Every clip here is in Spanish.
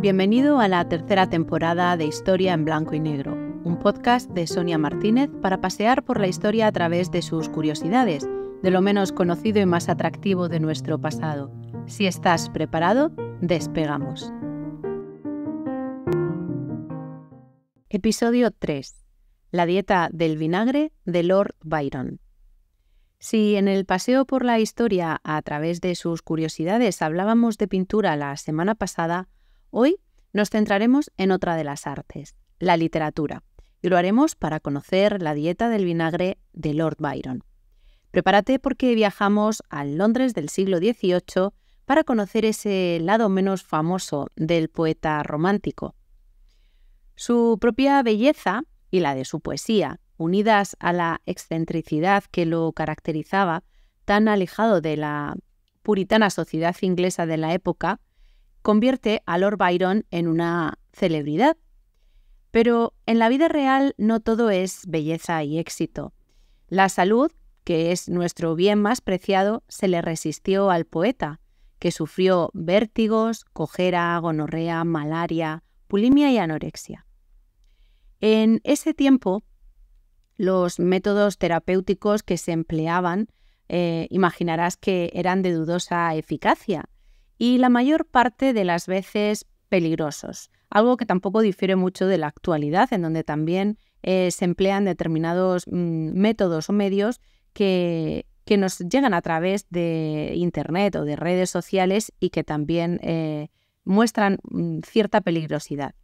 Bienvenido a la tercera temporada de Historia en Blanco y Negro, un podcast de Sonia Martínez para pasear por la historia a través de sus curiosidades, de lo menos conocido y más atractivo de nuestro pasado. Si estás preparado, despegamos. Episodio 3. La dieta del vinagre de Lord Byron. Si en el paseo por la historia a través de sus curiosidades hablábamos de pintura la semana pasada, Hoy nos centraremos en otra de las artes, la literatura, y lo haremos para conocer la dieta del vinagre de Lord Byron. Prepárate porque viajamos al Londres del siglo XVIII para conocer ese lado menos famoso del poeta romántico. Su propia belleza y la de su poesía, unidas a la excentricidad que lo caracterizaba, tan alejado de la puritana sociedad inglesa de la época, convierte a Lord Byron en una celebridad. Pero en la vida real no todo es belleza y éxito. La salud, que es nuestro bien más preciado, se le resistió al poeta, que sufrió vértigos, cojera, gonorrea, malaria, pulimia y anorexia. En ese tiempo, los métodos terapéuticos que se empleaban, eh, imaginarás que eran de dudosa eficacia y la mayor parte de las veces peligrosos, algo que tampoco difiere mucho de la actualidad, en donde también eh, se emplean determinados mm, métodos o medios que, nos llegan a través de Internet o de redes sociales y que también eh, muestran mm, cierta peligrosidad.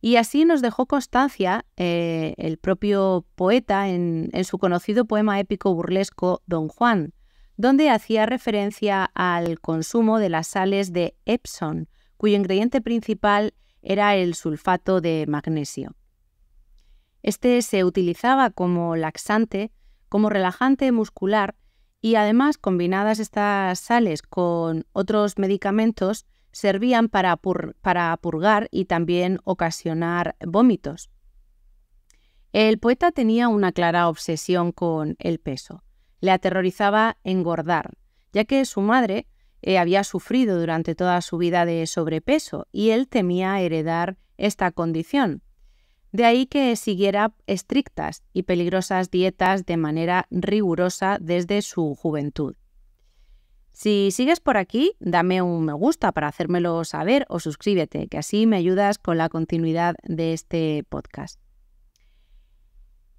Y así nos dejó constancia eh, el propio poeta en su conocido poema épico burlesco Don Juan, donde hacía referencia al consumo de las sales de Epsom, cuyo ingrediente principal era el sulfato de magnesio. Este se utilizaba como laxante, como relajante muscular y además combinadas estas sales con otros medicamentos servían para, para purgar y también ocasionar vómitos. El poeta tenía una clara obsesión con el peso le aterrorizaba engordar, ya que su madre eh, había sufrido durante toda su vida de sobrepeso y él temía heredar esta condición. De ahí que siguiera estrictas y peligrosas dietas de manera rigurosa desde su juventud. Si sigues por aquí, dame un me gusta para hacérmelo saber o suscríbete, que así me ayudas con la continuidad de este podcast.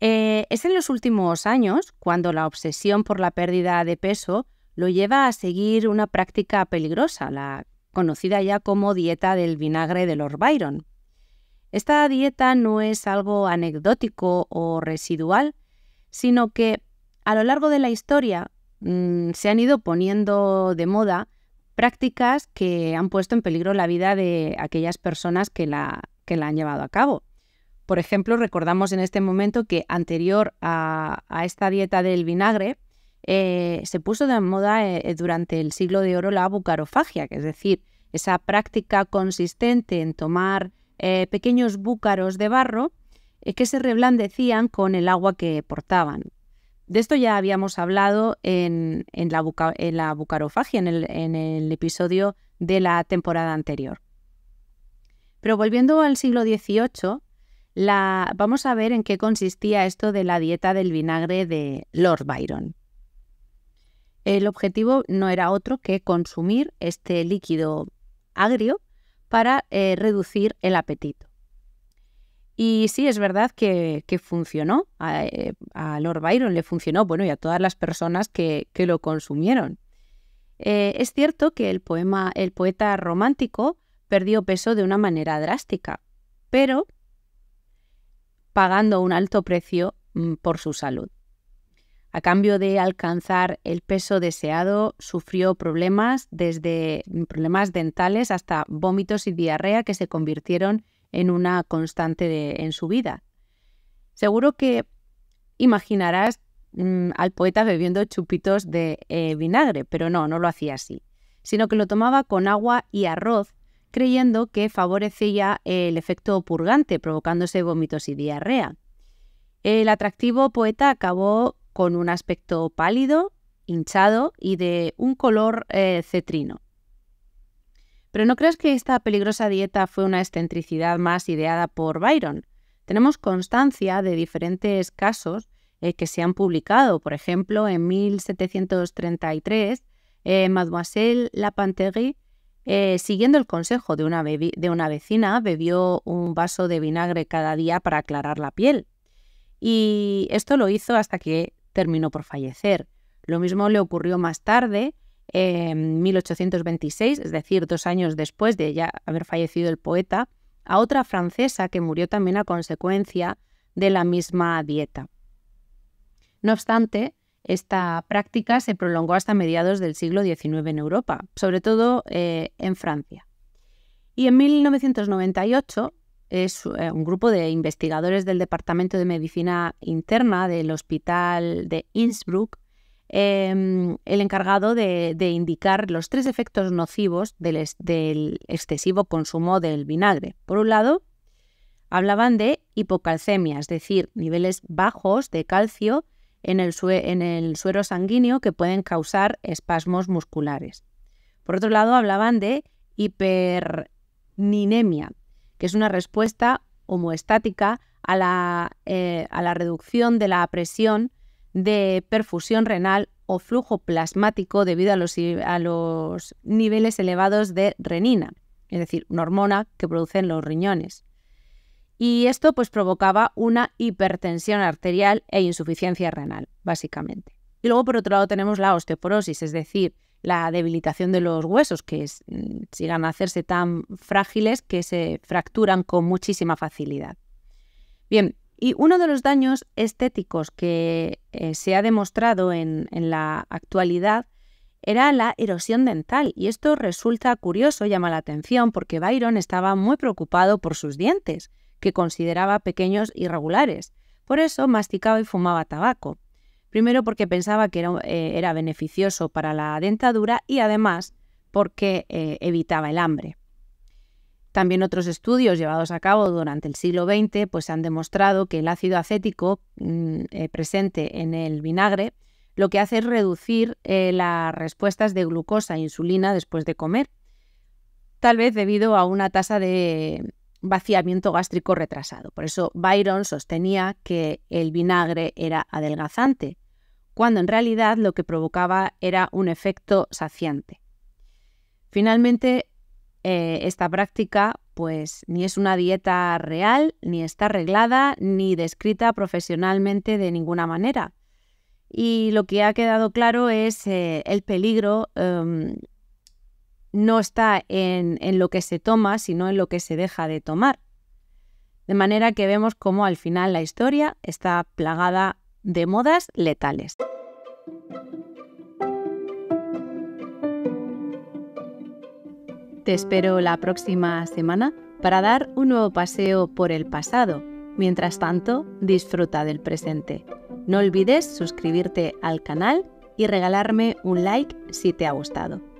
Eh, es en los últimos años cuando la obsesión por la pérdida de peso lo lleva a seguir una práctica peligrosa, la conocida ya como dieta del vinagre de Lord Byron. Esta dieta no es algo anecdótico o residual, sino que a lo largo de la historia mm, se han ido poniendo de moda prácticas que han puesto en peligro la vida de aquellas personas que la, que la han llevado a cabo. Por ejemplo, recordamos en este momento que anterior a, esta dieta del vinagre, eh, se puso de moda eh, eh, durante el siglo de oro la bucarofagia, que es decir, esa práctica consistente en tomar pequeños búcaros de barro que se reblandecían con el agua que portaban. De esto ya habíamos hablado en, la, bucarofagia, en el episodio de la temporada anterior. Pero volviendo al siglo XVIII, vamos a ver en qué consistía esto de la dieta del vinagre de Lord Byron. El objetivo no era otro que consumir este líquido agrio para eh, reducir el apetito. Y sí, es verdad que, funcionó. Eh, a, Lord Byron le funcionó, bueno, y a todas las personas que, que lo consumieron. Eh, es cierto que el poema, el poeta romántico perdió peso de una manera drástica, pero pagando un alto precio mm, por su salud. A cambio de alcanzar el peso deseado, sufrió problemas desde mm, problemas dentales hasta vómitos y diarrea que se convirtieron en una constante en su vida. Seguro que imaginarás mm, al poeta bebiendo chupitos de eh, vinagre, pero no, no lo hacía así, sino que lo tomaba con agua y arroz creyendo que favorecía el efecto purgante, provocándose vómitos y diarrea. El atractivo poeta acabó con un aspecto pálido, hinchado y de un color eh, cetrino. Pero no creas que esta peligrosa dieta fue una excentricidad más ideada por Byron. Tenemos constancia de diferentes casos eh, que se han publicado. Por ejemplo, en 1733, eh, Mademoiselle Lapanterie eh, siguiendo el consejo de una, de una vecina, bebió un vaso de vinagre cada día para aclarar la piel. Y esto lo hizo hasta que terminó por fallecer. Lo mismo le ocurrió más tarde, en 1826, es decir, dos años después de ya haber fallecido el poeta, a otra francesa que murió también a consecuencia de la misma dieta. No obstante, esta práctica se prolongó hasta mediados del siglo XIX en Europa, sobre todo eh, en Francia. Y en 1998 es eh, un grupo de investigadores del Departamento de Medicina Interna del Hospital de Innsbruck em, el encargado de, indicar los tres efectos nocivos del, del excesivo consumo del vinagre. Por un lado, hablaban de hipocalcemia, es decir, niveles bajos de calcio en el, suero sanguíneo que pueden causar espasmos musculares. Por otro lado, hablaban de hiperninemia, que es una respuesta homoestática a la, eh, reducción de la presión de perfusión renal o flujo plasmático debido a los, a los niveles elevados de renina, es decir, una hormona que producen los riñones y esto pues provocaba una hipertensión arterial e insuficiencia renal, básicamente. Y luego por otro lado tenemos la osteoporosis, es decir, la debilitación de los huesos que sigan mm, llegan a hacerse tan frágiles que se fracturan con muchísima facilidad. Bien, y uno de los daños estéticos que eh, se ha demostrado en, en la actualidad era la erosión dental y esto resulta curioso, llama la atención porque Byron estaba muy preocupado por sus dientes que consideraba pequeños irregulares. Por eso masticaba y fumaba tabaco. Primero porque pensaba que era, eh, beneficioso para la dentadura y además porque eh, evitaba el hambre. También otros estudios llevados a cabo durante el siglo XX pues, han demostrado que el ácido acético mm, eh, presente en el vinagre lo que hace es reducir las respuestas de glucosa e insulina después de comer, tal vez debido a una tasa de vaciamiento gástrico retrasado. Por eso Byron sostenía que el vinagre era adelgazante, cuando en realidad lo que provocaba era un efecto saciante. Finalmente, eh, esta práctica pues ni es una dieta real, ni está arreglada, ni descrita profesionalmente de ninguna manera. Y lo que ha quedado claro es eh, el peligro em, no está en, lo que se toma, sino en lo que se deja de tomar. De manera que vemos cómo al final la historia está plagada de modas letales. Te espero la próxima semana para dar un nuevo paseo por el pasado. Mientras tanto, disfruta del presente. No olvides suscribirte al canal y regalarme un like si te ha gustado.